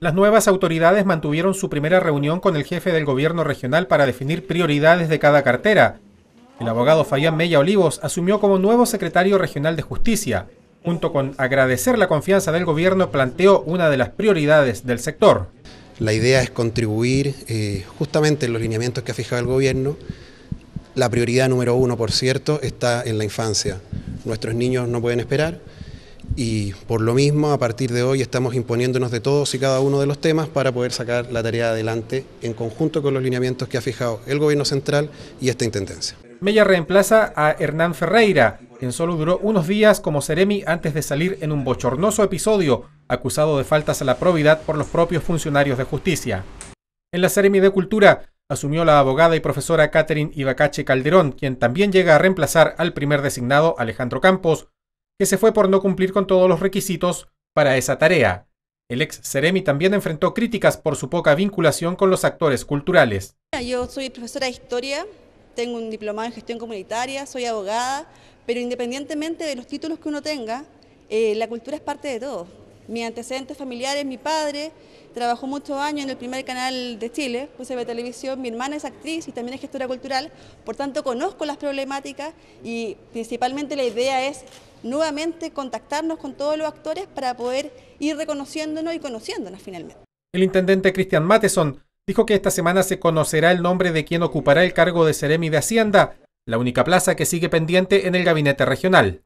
Las nuevas autoridades mantuvieron su primera reunión con el jefe del gobierno regional para definir prioridades de cada cartera. El abogado Fabián Mella Olivos asumió como nuevo secretario regional de Justicia. Junto con agradecer la confianza del gobierno, planteó una de las prioridades del sector. La idea es contribuir eh, justamente en los lineamientos que ha fijado el gobierno. La prioridad número uno, por cierto, está en la infancia. Nuestros niños no pueden esperar. Y por lo mismo, a partir de hoy estamos imponiéndonos de todos y cada uno de los temas para poder sacar la tarea adelante en conjunto con los lineamientos que ha fijado el Gobierno Central y esta Intendencia. Mella reemplaza a Hernán Ferreira, quien solo duró unos días como Ceremi antes de salir en un bochornoso episodio, acusado de faltas a la probidad por los propios funcionarios de justicia. En la Ceremi de Cultura asumió la abogada y profesora Catherine Ibacache Calderón, quien también llega a reemplazar al primer designado Alejandro Campos, que se fue por no cumplir con todos los requisitos para esa tarea. El ex Ceremi también enfrentó críticas por su poca vinculación con los actores culturales. Yo soy profesora de historia, tengo un diplomado en gestión comunitaria, soy abogada, pero independientemente de los títulos que uno tenga, eh, la cultura es parte de todo. Mis antecedentes familiares, mi padre trabajó muchos años en el primer canal de Chile, José televisión, mi hermana es actriz y también es gestora cultural, por tanto conozco las problemáticas y principalmente la idea es nuevamente contactarnos con todos los actores para poder ir reconociéndonos y conociéndonos finalmente. El intendente Cristian Mateson dijo que esta semana se conocerá el nombre de quien ocupará el cargo de Ceremi de Hacienda, la única plaza que sigue pendiente en el gabinete regional.